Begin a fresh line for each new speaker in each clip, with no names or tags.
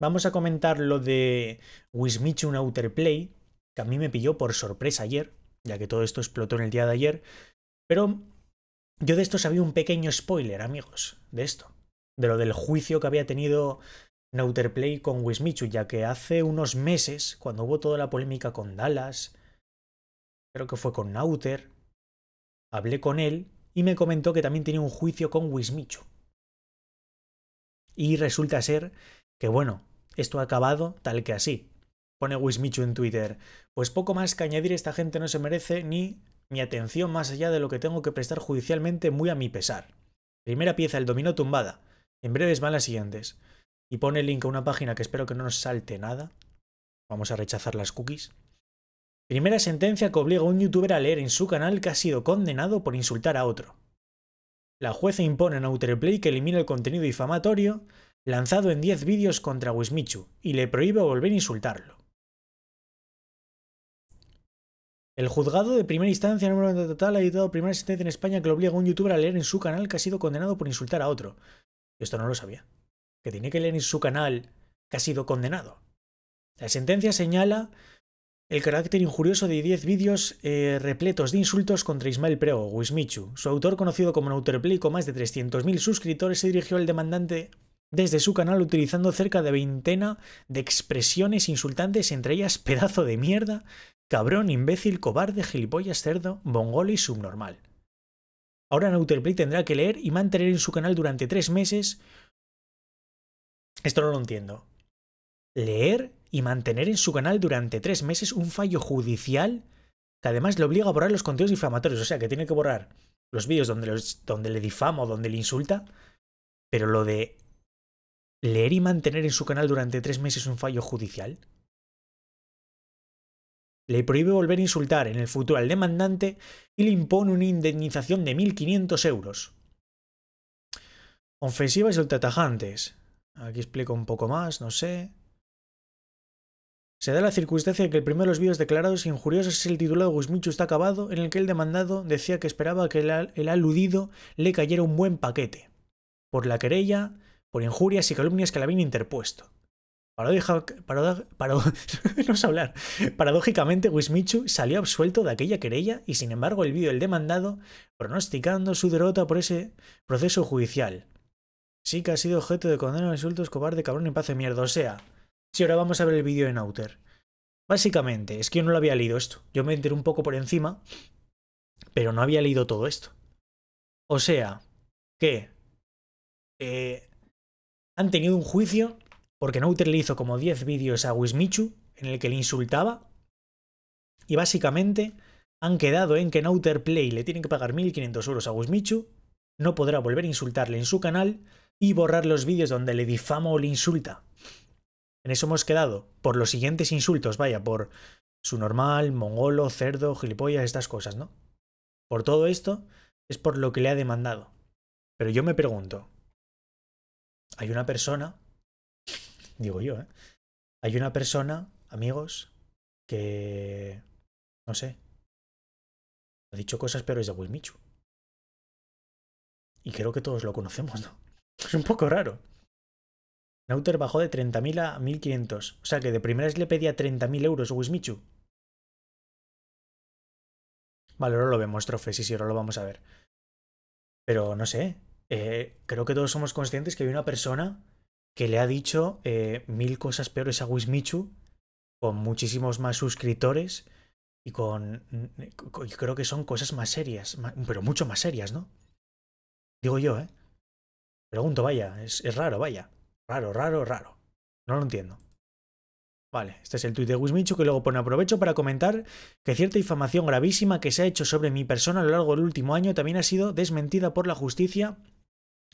vamos a comentar lo de Wismichu Nauter Play, que a mí me pilló por sorpresa ayer, ya que todo esto explotó en el día de ayer. Pero yo de esto sabía un pequeño spoiler, amigos, de esto, de lo del juicio que había tenido Play con Wismichu, ya que hace unos meses, cuando hubo toda la polémica con Dallas, creo que fue con Nauter, hablé con él y me comentó que también tenía un juicio con Wismichu. Y resulta ser que bueno, esto ha acabado tal que así. Pone Wismichu en Twitter. Pues poco más que añadir esta gente no se merece ni mi atención más allá de lo que tengo que prestar judicialmente muy a mi pesar. Primera pieza, el dominó tumbada. En breves van las siguientes. Y pone el link a una página que espero que no nos salte nada. Vamos a rechazar las cookies. Primera sentencia que obliga a un youtuber a leer en su canal que ha sido condenado por insultar a otro. La jueza impone en outreplay que elimine el contenido difamatorio lanzado en 10 vídeos contra Wismichu y le prohíbe volver a insultarlo. El juzgado de primera instancia número total ha editado primera sentencia en España que lo obliga a un youtuber a leer en su canal que ha sido condenado por insultar a otro. esto no lo sabía. Que tiene que leer en su canal que ha sido condenado. La sentencia señala el carácter injurioso de 10 vídeos eh, repletos de insultos contra Ismael Prego, Wismichu. Su autor, conocido como Nauterplay, con más de 300.000 suscriptores, se dirigió al demandante desde su canal utilizando cerca de veintena de expresiones insultantes, entre ellas pedazo de mierda, cabrón, imbécil, cobarde, gilipollas, cerdo, mongol y subnormal. Ahora Nautilplay tendrá que leer y mantener en su canal durante tres meses. Esto no lo entiendo. Leer y mantener en su canal durante tres meses un fallo judicial que además le obliga a borrar los contenidos difamatorios. O sea, que tiene que borrar los vídeos donde, donde le difama o donde le insulta. Pero lo de leer y mantener en su canal durante tres meses un fallo judicial? Le prohíbe volver a insultar en el futuro al demandante y le impone una indemnización de 1.500 euros. Ofensivas y ultratajantes. Aquí explico un poco más, no sé. Se da la circunstancia de que el primero de los vídeos declarados injuriosos es el titulado Guzmichu está acabado, en el que el demandado decía que esperaba que el aludido le cayera un buen paquete. Por la querella, por injurias y calumnias que le habían interpuesto. Para... Para... Para... no hablar. Paradójicamente, Wismichu salió absuelto de aquella querella y, sin embargo, el vídeo del demandado pronosticando su derrota por ese proceso judicial. Sí que ha sido objeto de condena, insultos, cobarde, cabrón y paz de mierda. O sea, si ahora vamos a ver el vídeo en Outer. Básicamente, es que yo no lo había leído esto. Yo me enteré un poco por encima, pero no había leído todo esto. O sea, que... Eh, han tenido un juicio porque Nauter le hizo como 10 vídeos a Wismichu en el que le insultaba y básicamente han quedado en que Nouter Play le tiene que pagar 1.500 euros a Wismichu, no podrá volver a insultarle en su canal y borrar los vídeos donde le difama o le insulta. En eso hemos quedado, por los siguientes insultos, vaya, por su normal, mongolo, cerdo, gilipollas, estas cosas, ¿no? Por todo esto es por lo que le ha demandado. Pero yo me pregunto, hay una persona, digo yo, ¿eh? Hay una persona, amigos, que... No sé. Ha dicho cosas pero es de Wilmichu. Y creo que todos lo conocemos, ¿no? Es un poco raro. Nauter bajó de 30.000 a 1.500. O sea que de primeras le pedía 30.000 euros a Wismichu. Vale, ahora lo vemos, trofe. Sí, sí, ahora lo vamos a ver. Pero no sé. Eh, creo que todos somos conscientes que hay una persona que le ha dicho eh, mil cosas peores a Wismichu, con muchísimos más suscriptores y con, mm, y creo que son cosas más serias, pero mucho más serias, ¿no? Digo yo, ¿eh? Pregunto, vaya, es, es raro, vaya. Raro, raro, raro. No lo entiendo. Vale, este es el tuit de Wismichu que luego pone aprovecho para comentar que cierta difamación gravísima que se ha hecho sobre mi persona a lo largo del último año también ha sido desmentida por la justicia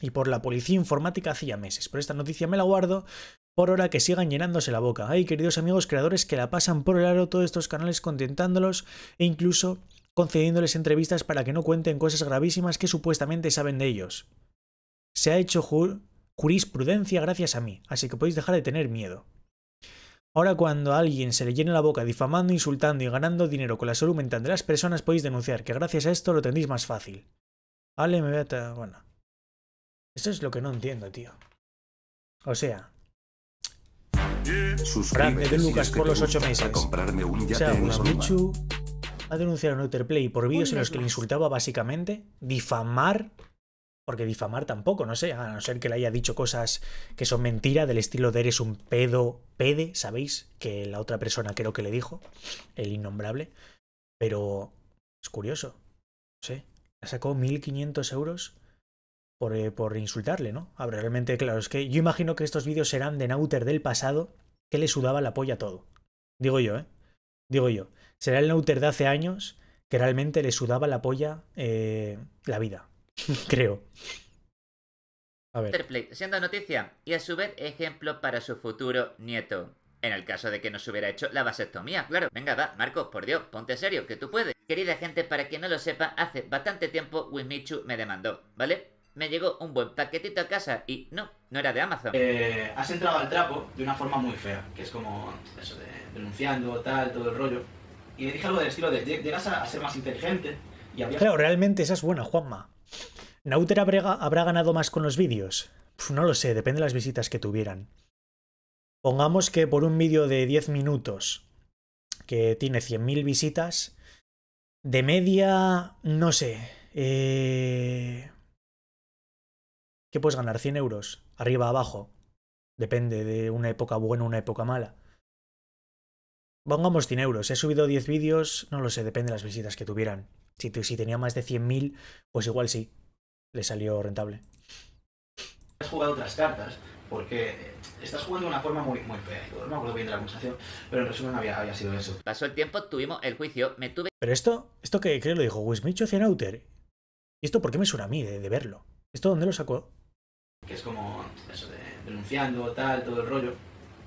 y por la policía informática hacía meses. Pero esta noticia me la guardo por hora que sigan llenándose la boca. Hay queridos amigos creadores que la pasan por el aro todos estos canales contentándolos e incluso concediéndoles entrevistas para que no cuenten cosas gravísimas que supuestamente saben de ellos. Se ha hecho jurisprudencia gracias a mí, así que podéis dejar de tener miedo. Ahora cuando a alguien se le llena la boca difamando, insultando y ganando dinero con la salud de las personas, podéis denunciar que gracias a esto lo tendréis más fácil. Vale, me voy a... Bueno, eso es lo que no entiendo, tío. O sea... Suscríbete de Lucas por los ocho meses. Comprarme un o sea, Michu ha denunciado a Neuterplay por vídeos en los que le insultaba básicamente, difamar porque difamar tampoco, no sé, a no ser que le haya dicho cosas que son mentira, del estilo de eres un pedo, pede, ¿sabéis? Que la otra persona creo que le dijo, el innombrable. Pero es curioso, no sé, la sacó 1.500 euros por, eh, por insultarle, ¿no? Ahora, realmente, claro, es que yo imagino que estos vídeos serán de Nauter del pasado que le sudaba la polla todo. Digo yo, ¿eh? Digo yo. Será el Nauter de hace años que realmente le sudaba la polla eh, la vida. Creo.
A ver. siendo noticia y a su vez ejemplo para su futuro nieto. En el caso de que no se hubiera hecho la vasectomía, claro. Venga, va, Marcos, por Dios, ponte serio, que tú puedes. Querida gente, para quien no lo sepa, hace bastante tiempo Wismichu me demandó, ¿vale? me llegó un buen paquetito a casa y no, no era de Amazon. Eh, has entrado al trapo de una
forma muy fea, que es como eso de denunciando, tal, todo el rollo. Y le dije algo del estilo de llegas a, ser más inteligente y Claro,
realmente esa es buena, Juanma. ¿Nautera Brega habrá ganado más con los vídeos? no lo sé, depende de las visitas que tuvieran. Pongamos que por un vídeo de 10 minutos que tiene 100.000 visitas, de media, no sé, eh, que puedes ganar 100 euros, arriba, abajo, depende de una época buena o una época mala. Pongamos 100 euros, he subido 10 vídeos, no lo sé, depende de las visitas que tuvieran. Si, si tenía más de 100.000, pues igual sí, le salió
rentable.
Has jugado otras cartas, porque estás jugando de una forma muy,
muy fea. No me acuerdo bien de la conversación, pero en resumen había, había sido eso. Pasó el tiempo, tuvimos el juicio, me tuve...
Pero esto, esto que creo lo dijo Wismicho Cienauter. ¿Y esto por qué me suena a mí de, de verlo? ¿Esto dónde lo sacó?
que es como eso de denunciando, tal, todo el rollo.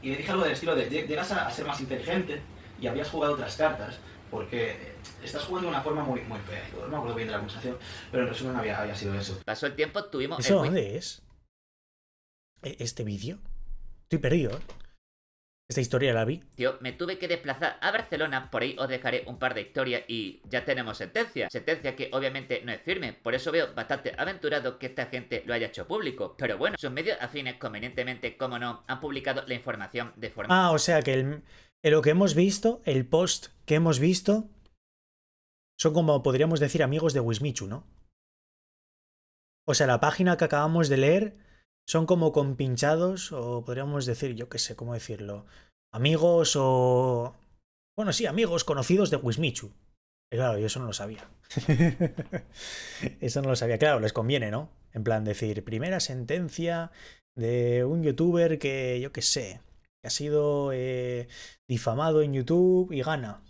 Y le dije algo del estilo de, llegas a, ser más inteligente y habías jugado otras cartas, porque
estás jugando de una forma muy, muy fea No me acuerdo bien de la conversación, pero en resumen había, había sido eso. Pasó el tiempo, tuvimos... dónde
es? E-, ¿Este vídeo? Estoy perdido, ¿eh? Esta historia la vi.
Tío, me tuve que desplazar a Barcelona, por ahí os dejaré un par de historias y ya tenemos sentencia. Sentencia que obviamente no es firme, por eso veo bastante aventurado que esta gente lo haya hecho público. Pero bueno, sus medios afines convenientemente, como no, han publicado la información de forma...
Ah, o sea que lo que hemos visto, el post que hemos visto, son como podríamos decir amigos de Wismichu, ¿no? O sea, la página que acabamos de leer son como compinchados o podríamos decir, yo qué sé, cómo decirlo, amigos o... Bueno, sí, amigos conocidos de Wismichu. claro, yo eso no lo sabía. eso no lo sabía. Claro, les conviene, ¿no? En plan, decir, primera sentencia de un youtuber que, yo qué sé, que ha sido eh, difamado en YouTube y gana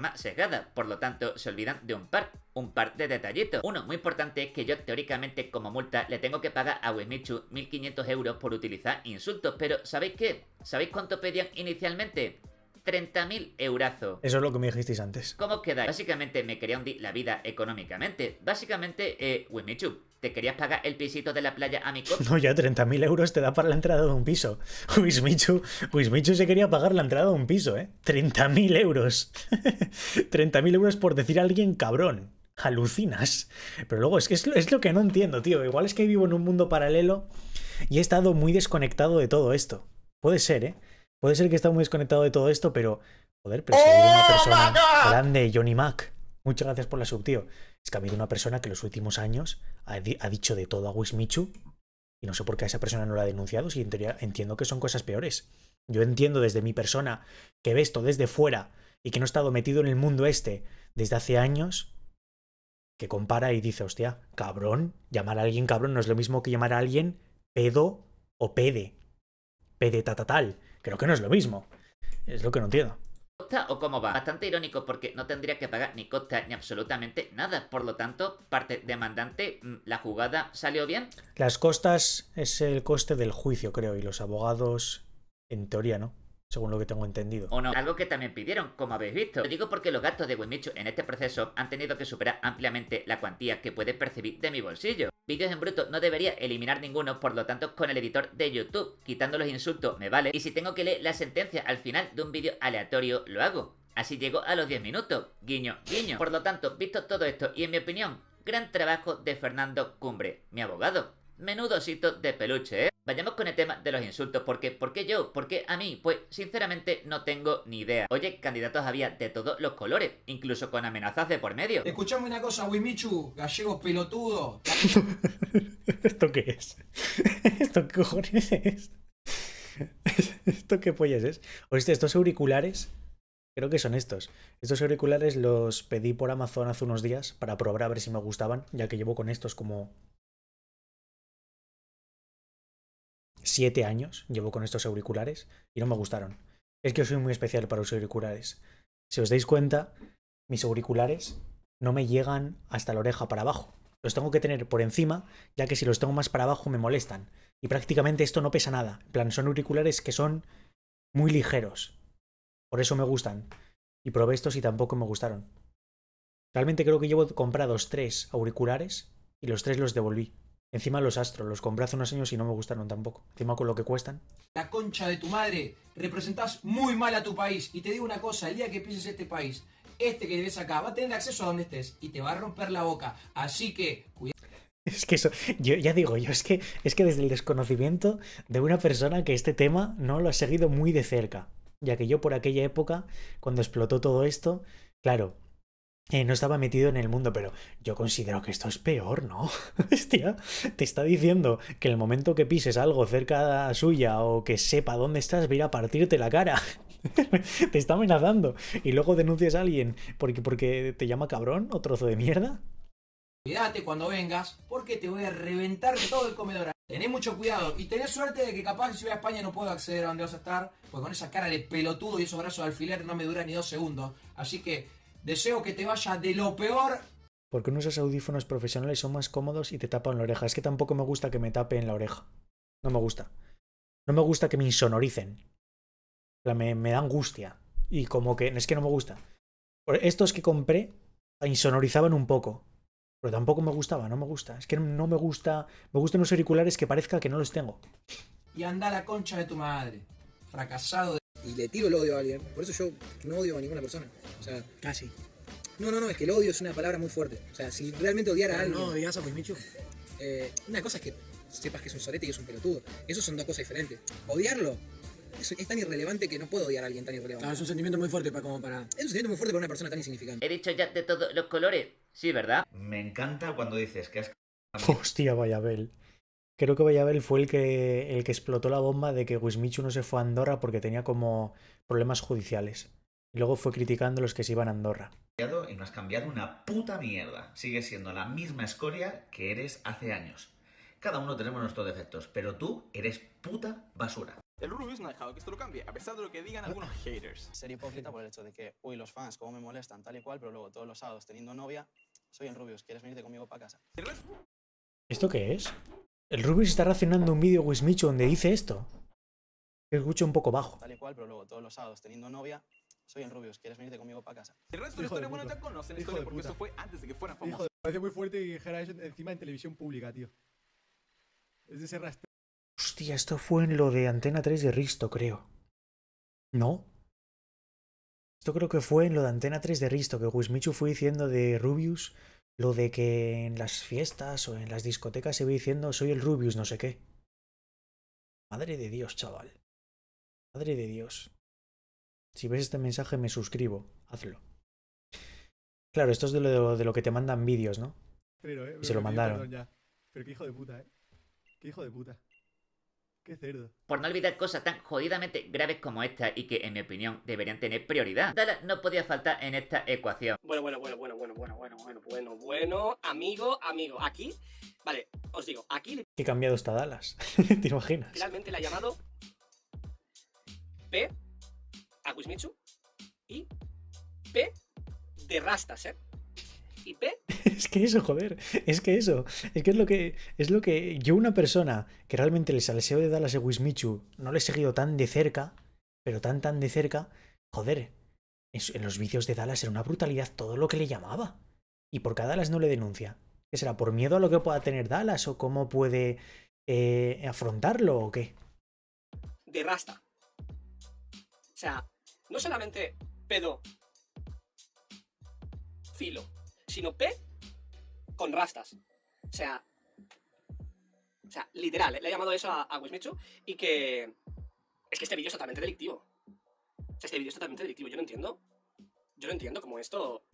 más sesgada, por lo tanto se olvidan de un par, un par de detallitos. Uno muy importante es que yo teóricamente como multa le tengo que pagar a Wismichu 1500 euros por utilizar insultos, pero ¿sabéis qué? ¿Sabéis cuánto pedían inicialmente? 30.000 eurazos.
Eso es lo que me dijisteis antes.
¿Cómo quedáis? Básicamente me quería hundir la vida económicamente. Básicamente, eh, Wismichu, ¿Te querías pagar el pisito de la playa a mi copa?
No, ya 30.000 euros te da para la entrada de un piso. Wismichu, Michu se quería pagar la entrada de un piso, ¿eh? 30.000 euros. 30.000 euros por decir a alguien cabrón. Alucinas. Pero luego, es que es lo, que no entiendo, tío. Igual es que vivo en un mundo paralelo y he estado muy desconectado de todo esto. Puede ser, ¿eh? Puede ser que he estado muy desconectado de todo esto, pero... Joder, pero a una ¡Oh, persona grande, Johnny Mac Muchas gracias por la sub, tío. Es que ha habido una persona que en los últimos años ha, dicho de todo a Wismichu y no sé por qué a esa persona no la ha denunciado, si en teoría entiendo que son cosas peores. Yo entiendo desde mi persona que ve esto desde fuera y que no ha estado metido en el mundo este desde hace años, que compara y dice, hostia, cabrón, llamar a alguien cabrón no es lo mismo que llamar a alguien pedo o pede. Pede tatatal. Creo que no es lo mismo. Es lo que no entiendo
costa o cómo va? Bastante irónico porque no tendría que pagar ni costa ni absolutamente nada. Por lo tanto, parte demandante, mm, ¿la jugada salió bien?
Las costas es el coste del juicio, creo, y los abogados, en teoría, ¿no? según lo que tengo entendido. O
no, algo que también pidieron, como habéis visto. Lo digo porque los gastos de Wimichu en este proceso han tenido que superar ampliamente la cuantía que puedes percibir de mi bolsillo. Vídeos en bruto no debería eliminar ninguno, por lo tanto con el editor de YouTube, quitando los insultos me vale, y si tengo que leer la sentencia al final de un vídeo aleatorio lo hago. Así llego a los 10 minutos, guiño, guiño. Por lo tanto, visto todo esto y en mi opinión, gran trabajo de Fernando Cumbre, mi abogado. Menudo de peluche, ¿eh? Vayamos con el tema de los insultos, porque ¿por qué yo? ¿Por qué a mí? Pues sinceramente no tengo ni idea. Oye, candidatos había de todos los colores, incluso con amenazas de por medio. Escuchame una cosa, Wimichu, gallegos pilotudo.
¿Esto qué es? ¿Esto qué cojones es? ¿Esto qué pollas es? Oíste, estos auriculares, creo que son estos. Estos auriculares los pedí por Amazon hace unos días para probar a ver si me gustaban, ya que llevo con estos como siete años llevo con estos auriculares y no me gustaron. Es que yo soy muy especial para los auriculares. Si os dais cuenta, mis auriculares no me llegan hasta la oreja para abajo. Los tengo que tener por encima, ya que si los tengo más para abajo me molestan. Y prácticamente esto no pesa nada. En plan, son auriculares que son muy ligeros. Por eso me gustan. Y probé estos y tampoco me gustaron. Realmente creo que llevo comprados tres auriculares y los tres los devolví. Encima los astros, los compré hace unos años y no me gustaron tampoco. Encima con lo que cuestan.
La concha de tu madre, representas muy mal a tu país. Y te digo una cosa, el día que pises este país, este que ves acá, va a tener acceso a donde estés y te va a romper la boca. Así que,
cuidado. Es que eso, yo ya digo, yo es que, es que desde el desconocimiento de una persona que este tema no lo ha seguido muy de cerca. Ya que yo por aquella época, cuando explotó todo esto, claro, eh, no estaba metido en el mundo, pero yo considero que esto es peor, ¿no? Hostia, te está diciendo que el momento que pises algo cerca suya o que sepa dónde estás, va a a partirte la cara. te está amenazando. Y luego denuncias a alguien porque, porque te llama cabrón o trozo de mierda.
Cuídate cuando vengas, porque te voy a reventar todo el comedor. Tenés mucho cuidado y tenés suerte de que capaz si voy a España no puedo acceder a donde vas a estar, pues con esa cara de pelotudo y esos brazos de alfiler no me dura ni dos segundos. Así que Deseo que te vaya de lo peor.
Porque unos audífonos profesionales son más cómodos y te tapan la oreja. Es que tampoco me gusta que me tapen la oreja. No me gusta. No me gusta que me insonoricen. Me, me da angustia. Y como que es que no me gusta. Estos que compré insonorizaban un poco. Pero tampoco me gustaba, no me gusta. Es que no me gusta. Me gustan los auriculares que parezca que no los tengo.
Y anda la concha de tu madre. Fracasado de y le tiro el odio a alguien, por eso yo no odio a ninguna persona. O sea, casi. No, no, no, es que el odio es una palabra muy fuerte. O sea, si realmente odiara a alguien. No, odias a Michu. Eh, una cosa es que sepas que es un solete y es un pelotudo. Eso son dos cosas diferentes. Odiarlo es, tan irrelevante que no puedo odiar a alguien tan irrelevante. Claro, es un sentimiento muy fuerte para, como para... Es un sentimiento muy fuerte para
una persona tan insignificante. He dicho ya de todos los colores. Sí, ¿verdad? Me encanta cuando dices que has...
Hostia, vaya Bel. Creo que Bayabel fue el que, el que explotó la bomba de que Wismichu no se fue a Andorra porque tenía como problemas judiciales. Y luego fue criticando a los que se iban a Andorra.
Y no has cambiado una puta mierda. Sigue siendo la misma escoria que eres hace años. Cada uno tenemos nuestros defectos, pero tú eres puta basura. El Rubius no ha dejado que esto lo cambie, a pesar de lo que digan algunos haters. Sería hipócrita por el hecho de que, uy, los fans, cómo me molestan, tal y cual, pero luego todos los sábados teniendo novia, soy en Rubius, ¿quieres venirte conmigo para casa?
¿Esto qué es? El Rubius está racionando un vídeo Wismichu donde dice esto. Que escucho un poco bajo. Tal
y cual, pero luego todos los sábados teniendo novia, soy el Rubius, ¿quieres venirte conmigo para casa? El resto de la historia, de bueno, ya conocen la historia porque eso fue antes de que fueran famosos. parece muy fuerte que dijera eso encima en
televisión pública, tío. Es de ese rastro. Hostia, esto fue en lo de Antena 3 de Risto, creo. ¿No? Esto creo que fue en lo de Antena 3 de Risto, que Wismichu fue diciendo de Rubius lo de que en las fiestas o en las discotecas se ve diciendo soy el Rubius no sé qué. Madre de Dios, chaval. Madre de Dios. Si ves este mensaje me suscribo. Hazlo. Claro, esto es de lo, de lo que te mandan vídeos, ¿no? Eh, y se lo mandaron.
Pero qué hijo de puta, ¿eh? Qué hijo de puta. Qué cerdo. Por no olvidar cosas tan jodidamente graves como esta y que, en mi opinión, deberían tener prioridad. Dalas no podía faltar en esta ecuación. Bueno, bueno, bueno, bueno, bueno, bueno, bueno, bueno, bueno, bueno, amigo, amigo. Aquí, vale, os digo, aquí.
He cambiado esta Dallas, ¿te imaginas?
Finalmente la ha llamado P a y P de Rastas, ¿eh?
Es que eso, joder, es que eso, es que es lo que es lo que yo una persona que realmente les aleseo de Dallas a Wismichu no le he seguido tan de cerca, pero tan tan de cerca, joder, en los vicios de Dallas era una brutalidad todo lo que le llamaba. Y por cada Dallas no le denuncia. ¿Qué será? ¿Por miedo a lo que pueda tener Dallas o cómo puede eh, afrontarlo o qué?
De O sea, no solamente pedo, filo, sino P con rastas. O sea,
o sea, literal, eh, le ha llamado eso a, a y que es que este vídeo es totalmente delictivo. este vídeo es totalmente delictivo, yo no entiendo. Yo no entiendo como esto...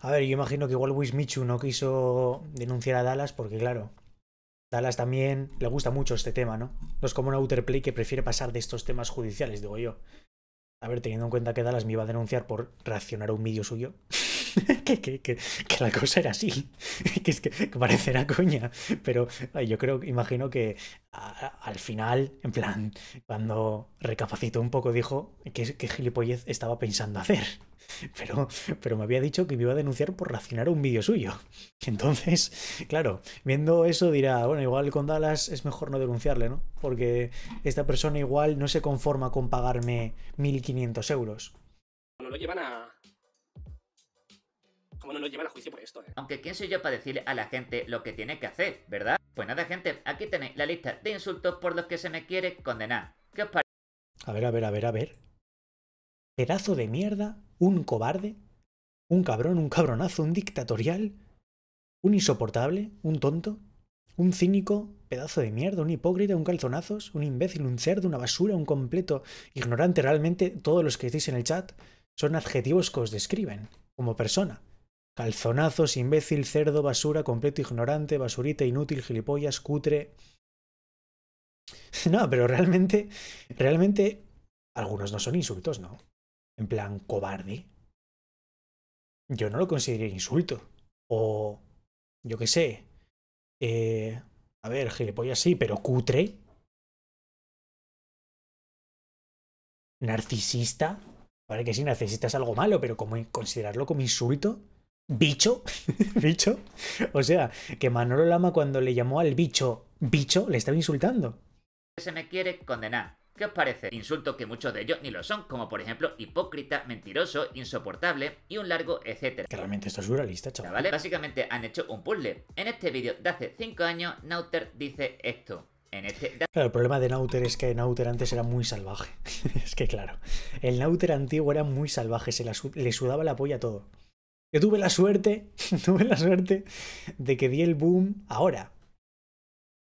A ver, yo imagino que igual Wismichu no quiso denunciar a Dallas porque, claro, Dallas también le gusta mucho este tema, ¿no? No es como un play que prefiere pasar de estos temas judiciales, digo yo. A ver, teniendo en cuenta que Dallas me iba a denunciar por reaccionar a un vídeo suyo. que, la cosa era así. que es que, parecerá coña. Pero eh, yo creo, imagino que al final, en plan, cuando recapacitó un poco, dijo que, que gilipollez estaba pensando hacer. Pero, pero me había dicho que me iba a denunciar por racionar un vídeo suyo. Entonces, claro, viendo eso dirá, bueno, igual con Dallas es mejor no denunciarle, ¿no? Porque esta persona igual no se conforma con pagarme 1.500 euros.
no lo llevan a, juicio por esto, eh. Aunque quién soy yo para decirle a la gente lo que tiene que hacer, ¿verdad? Pues nada, gente, aquí tenéis la lista de insultos por los que se me quiere condenar. ¿Qué os parece?
A ver, a ver, a ver, a ver. Pedazo de mierda, un cobarde, un cabrón, un cabronazo, un dictatorial, un insoportable, un tonto, un cínico, pedazo de mierda, un hipócrita, un calzonazos, un imbécil, un cerdo, una basura, un completo ignorante. Realmente todos los que decís en el chat son adjetivos que os describen como persona. Calzonazos, imbécil, cerdo, basura, completo ignorante, basurita, inútil, gilipollas, cutre. No, pero realmente, realmente, algunos no son insultos, ¿no? En plan, cobarde. Yo no lo consideraría insulto. O, yo qué sé. Eh, a ver, gilipollas sí, pero cutre. Narcisista. Parece que sí, narcisista es algo malo, pero como considerarlo como insulto bicho, bicho. O sea, que Manolo Lama cuando le llamó al bicho bicho le estaba insultando.
Se me quiere condenar. ¿Qué os parece? Insultos que muchos de ellos ni lo son, como por ejemplo hipócrita, mentiroso, insoportable y un largo etcétera. Que realmente esto es surrealista, chaval. ¿Vale? Básicamente han hecho un puzzle. En este vídeo de hace 5 años, Nauter dice esto. En este
Claro, el problema de Nauter es que Nauter antes era muy salvaje. es que claro, el Nauter antiguo era muy salvaje, se le sudaba la polla todo. Yo tuve la suerte, tuve la suerte de que di el boom ahora.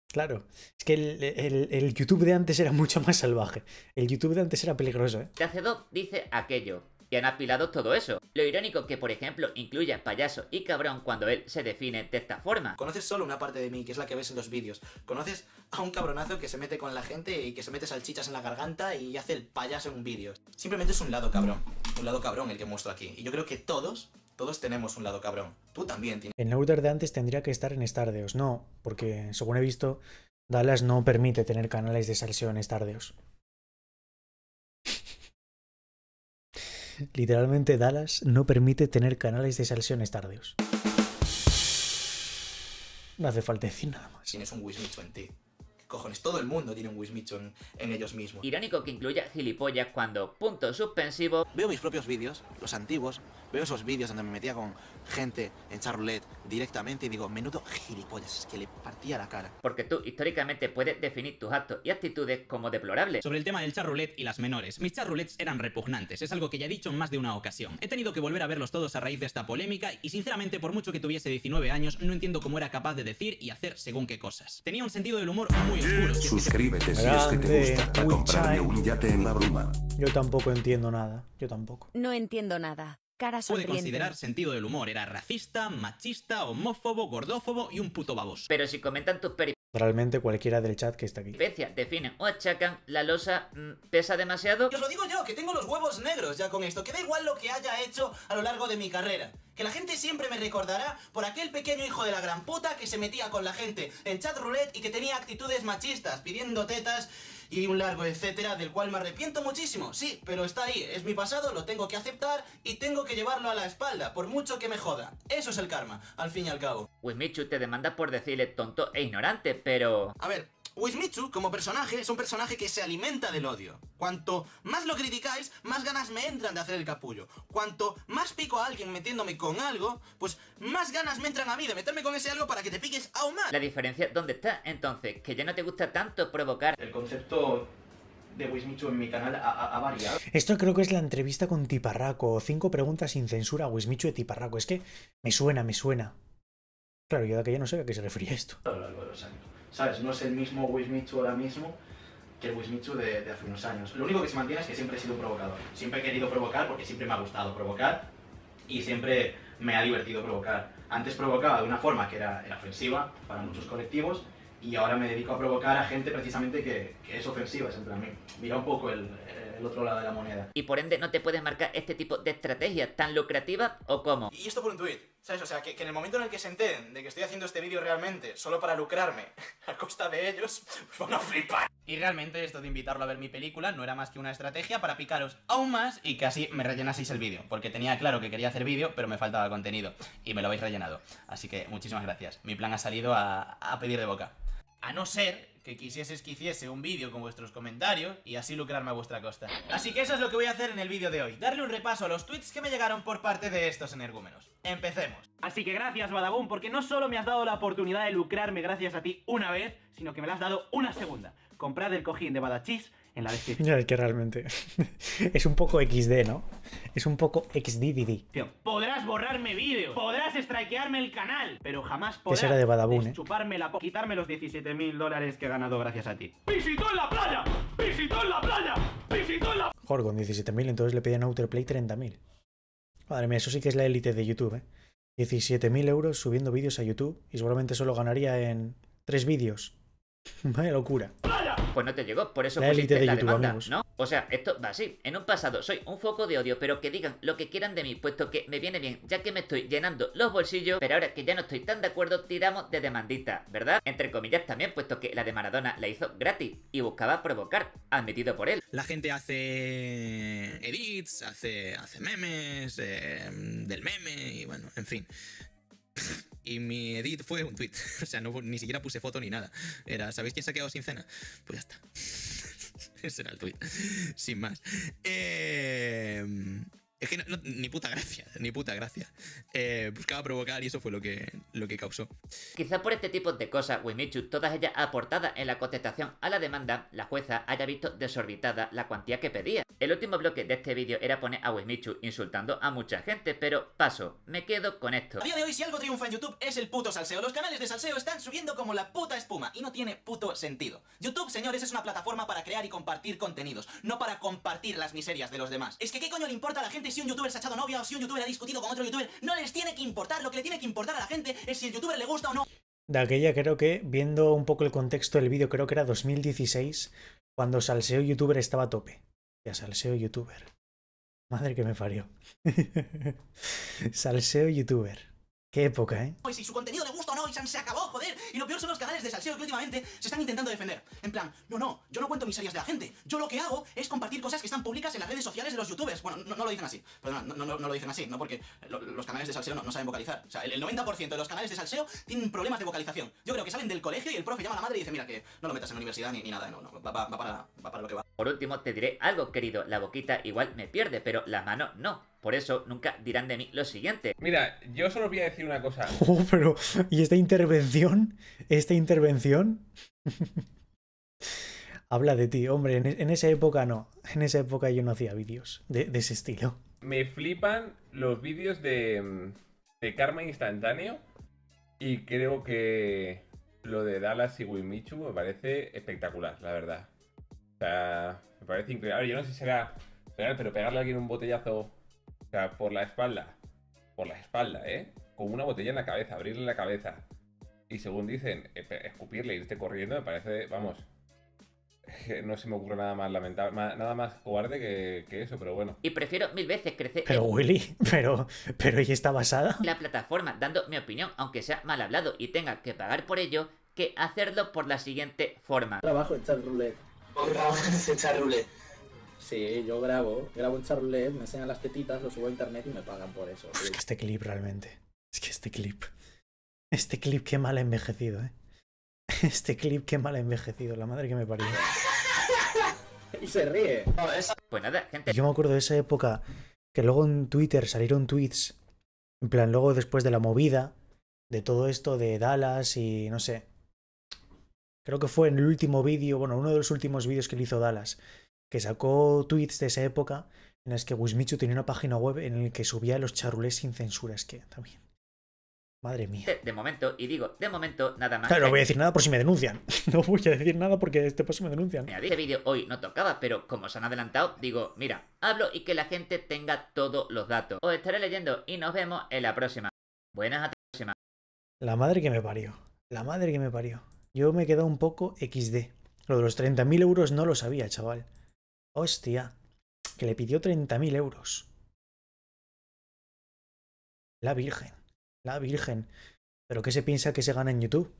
Claro, es que el, YouTube de antes era mucho más salvaje. El YouTube de antes era peligroso, ¿eh?
dos dice aquello, que han apilado todo eso. Lo irónico que, por ejemplo, incluya payaso y cabrón cuando él se define de esta forma. Conoces solo una parte de mí,
que es la que ves en los vídeos. Conoces a un cabronazo que se mete con la gente y que se mete salchichas en la garganta y hace el payaso en un vídeo. Simplemente es un lado cabrón. Un lado cabrón el que muestro aquí. Y yo creo que todos todos tenemos un lado cabrón. Tú también tienes.
En el order de antes tendría que estar en Stardeos. No, porque según he visto, Dallas no permite tener canales de salseo en Literalmente Dallas no permite tener canales de salseo en No hace falta decir nada
más. Tienes un Wismicho en ti. cojones? Todo el mundo tiene un Wismicho en, ellos mismos.
Irónico que incluya gilipollas cuando, punto suspensivo... Veo mis propios vídeos, los antiguos, Veo esos
vídeos donde me metía con gente en Charlotte directamente y digo, menudo gilipollas, es que le
partía la cara. Porque tú históricamente puedes definir tus actos y actitudes como deplorables. Sobre el tema del
charroulette y las menores, mis charroulettes eran repugnantes, es algo que ya he dicho en más de una ocasión. He tenido que volver a verlos todos a raíz de esta polémica y sinceramente por mucho que tuviese 19 años no entiendo cómo era capaz de decir y hacer según qué cosas. Tenía un sentido del humor muy oscuro.
Suscríbete si es que te gusta para comprarme un en la bruma. Yo tampoco entiendo nada, yo tampoco.
No entiendo nada. Cara Puede considerar
sentido del humor. Era racista, machista, homófobo, gordófobo y un puto baboso. Pero si comentan tus peripecias,
Realmente cualquiera del chat que está aquí.
definen o oh, achacan, la losa mm, pesa demasiado. Y os lo digo yo, que tengo los huevos negros ya con esto. Que da igual lo que haya hecho a lo largo de mi
carrera. Que la gente siempre me recordará por aquel pequeño hijo de la gran puta que se metía con la gente en chat roulette y que tenía actitudes machistas, pidiendo tetas y un largo etcétera del cual me arrepiento muchísimo, sí, pero está ahí, es mi pasado, lo tengo que aceptar y tengo que llevarlo a la espalda, por mucho que me joda. Eso es el karma, al fin y al cabo.
Wimichu te demanda por decirle tonto e ignorante, pero...
A ver, Wismichu como personaje, es un personaje que se alimenta del odio. Cuanto más lo criticáis, más ganas me entran de hacer el capullo. Cuanto más pico a alguien metiéndome con algo, pues más ganas me entran a mí de meterme con ese algo para que te piques aún más. La
diferencia, ¿dónde está entonces? Que ya no te gusta tanto provocar. El concepto de Wismichu en mi canal ha, variado.
Esto creo que es la entrevista con Tiparraco, cinco preguntas sin censura a Wismichu y Tiparraco. Es que me suena, me suena. Claro, yo de aquella no sé a qué se refería esto.
¿sabes? No es el mismo Wismichu ahora mismo que el Wismichu de, hace unos años. Lo único que se mantiene es que siempre he sido un provocador. Siempre he querido provocar porque siempre me ha gustado provocar y siempre me ha divertido provocar. Antes provocaba de una forma que era ofensiva para muchos colectivos y ahora me dedico a provocar a gente precisamente que, es ofensiva, es a mí. mira un poco
el, otro lado de la moneda. Y por ende no te puedes marcar este tipo de estrategia tan lucrativa o cómo. Y
esto por un tuit, ¿sabes? O sea, que, en el momento en el que se enteren de que estoy haciendo este vídeo realmente solo para lucrarme a costa de ellos, pues van a flipar. Y realmente esto de invitarlo a ver mi película no era más que una estrategia para picaros aún más y que así me rellenaseis el vídeo, porque tenía claro que quería hacer vídeo, pero me faltaba contenido y me lo habéis rellenado. Así que muchísimas gracias. Mi plan ha salido a, a pedir de boca. A no ser que quisieses que hiciese un vídeo con vuestros comentarios y así lucrarme a vuestra costa. Así que eso es lo que voy a hacer en el vídeo de hoy, darle un repaso a los tweets que me llegaron por parte de estos energúmenos. Empecemos. Así que gracias badaboom porque no solo me has dado la oportunidad de lucrarme gracias a ti una vez, sino que me la has dado una segunda. Comprad el cojín de Badachis
en la descripción. Ya, es que realmente es un poco XD, ¿no? Es un poco XDDD.
Podrás borrarme vídeos, podrás strikearme el canal, pero jamás podrás de ¿eh? chuparme la quitarme los 17 mil dólares que he ganado gracias a ti. ¡Visitó en la playa! ¡Visitó en la playa!
¡Visitó en la... Jorge, con 17.000 entonces le pedían a Outerplay 30.000. Madre mía, eso sí que es la élite de YouTube, ¿eh? 17.000 euros subiendo vídeos a YouTube y seguramente solo ganaría en tres vídeos Vaya locura.
Pues no te llegó, por eso la de la demanda, ¿no? O sea, esto va así. En un pasado soy un foco de odio, pero que digan lo que quieran de mí, puesto que me viene bien, ya que me estoy llenando los bolsillos, pero ahora que ya no estoy tan de acuerdo, tiramos de demandita, ¿verdad? Entre comillas también, puesto que la de Maradona la hizo gratis y buscaba provocar, admitido por él. La
gente hace edits, hace, hace memes, eh, del meme y bueno, en fin. Y mi edit fue un tweet. O sea, ni siquiera puse foto ni nada. Era, ¿sabéis quién se ha quedado sin cena? Pues ya está. Ese era el tweet. Sin más. Eh, es que ni puta gracia, ni puta gracia. Eh, buscaba provocar y eso fue lo que, lo que causó.
Quizá por este tipo de cosas, Wimichu, todas ellas aportadas en la contestación a la demanda, la jueza haya visto desorbitada la cuantía que pedía. El último bloque de este vídeo era poner a Wimichu insultando a mucha gente, pero paso, me quedo con esto. A día
de hoy, si algo triunfa en YouTube es el puto salseo. Los canales de salseo están subiendo como la puta espuma y no tiene puto sentido. YouTube, señores, es una plataforma para crear y compartir contenidos, no para compartir las miserias de los demás. Es que qué coño le importa a la gente si un youtuber se ha echado novia o si un youtuber ha discutido con otro youtuber, no les tiene que importar, lo que le tiene que importar a la gente es si el youtuber le gusta o no.
De aquella creo que, viendo un poco el contexto del vídeo, creo que era 2016, cuando Salseo Youtuber estaba a tope. Ya, Salseo Youtuber. Madre que me farió salseo Youtuber. Qué época, ¿eh?
Pues si su contenido le gusta y se acabó, joder. Y lo peor son los canales de salseo que últimamente se están intentando defender. En plan, no, no, yo no cuento miserias de la gente. Yo lo que hago es compartir cosas que están públicas en las redes sociales de los youtubers. Bueno, no, lo dicen así. Perdón, no, no, lo dicen así, no porque los canales de salseo no, saben vocalizar. O sea, el, 90% de los canales de salseo tienen problemas de vocalización. Yo creo que salen del colegio y el profe llama a la madre y dice, mira, que no lo metas en la universidad ni, nada, no, no, va para lo que va.
Por último, te diré algo, querido. La boquita igual me pierde, pero la mano no. Por eso nunca dirán de mí lo siguiente. Mira, yo solo voy a decir una cosa.
Oh, pero. ¿Y esta intervención? ¿Esta intervención? Habla de ti, hombre. E, en, esa época no. En esa época yo no hacía vídeos de, ese estilo.
Me flipan los vídeos de, mm, de Karma Instantáneo. Y creo que lo de Dallas y Wimichu me parece espectacular, la verdad. O sea, me parece increíble. A ver, yo no sé si será. Pero pegarle a alguien un botellazo sea, por la espalda. Por la espalda, ¿eh? Con una botella en la cabeza, abrirle la cabeza. Y según dicen, eh, escupirle, e irte corriendo, me parece, vamos, eh, no se me ocurre nada más lamentable, nada más cobarde que, eso, pero bueno. Y prefiero mil veces crecer. Pero Willy,
pero, pero ella está basada?
La plataforma dando mi opinión, aunque sea mal hablado y tenga que pagar por ello, que hacerlo por la siguiente forma. Trabajo
echar roulette. Trabajo echar roulette.
Sí, yo grabo, grabo en Charlotte, me enseñan las tetitas, lo subo a internet y me pagan por eso. Es que
este clip realmente. Es que este clip. Este clip qué mal envejecido, eh. Este clip qué mal envejecido, la madre que me parió.
y se ríe. Pues nada, gente. Yo me acuerdo
de esa época que luego en Twitter salieron tweets. En plan, luego después de la movida, de todo esto de Dallas y no sé. Creo que fue en el último vídeo, bueno, uno de los últimos vídeos que le hizo Dallas, que sacó tweets de esa época en las que Wismichu tenía una página web en la que subía los charulés sin censura. Es que también.
Madre mía. De, momento, y digo, de momento, nada más. Claro, no voy a decir nada
por si me denuncian. No voy a decir nada porque este paso me denuncian. Mira,
este vídeo hoy no tocaba, pero como se han adelantado, digo, mira, hablo y que la gente tenga todos los datos. Os estaré leyendo y nos vemos en la próxima. Buenas a la próxima.
La madre que me parió. La madre que me parió. Yo me he quedado un poco XD. Lo de los 30.000 euros no lo sabía, chaval. Hostia, que le pidió 30.000 euros. La Virgen, la Virgen. ¿Pero qué se piensa que se gana en YouTube?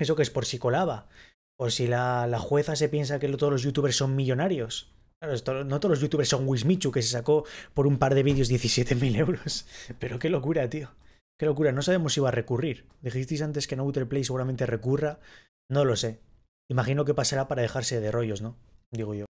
¿Eso que es por si colaba? ¿Por si la, jueza se piensa que todos los youtubers son millonarios? Claro, no todos los youtubers son Wismichu, que se sacó por un par de vídeos 17.000 euros. Pero qué locura, tío. Qué locura, no sabemos si va a recurrir. Dijisteis antes que no Play seguramente recurra. No lo sé. Imagino que pasará para dejarse de rollos, ¿no? Digo yo.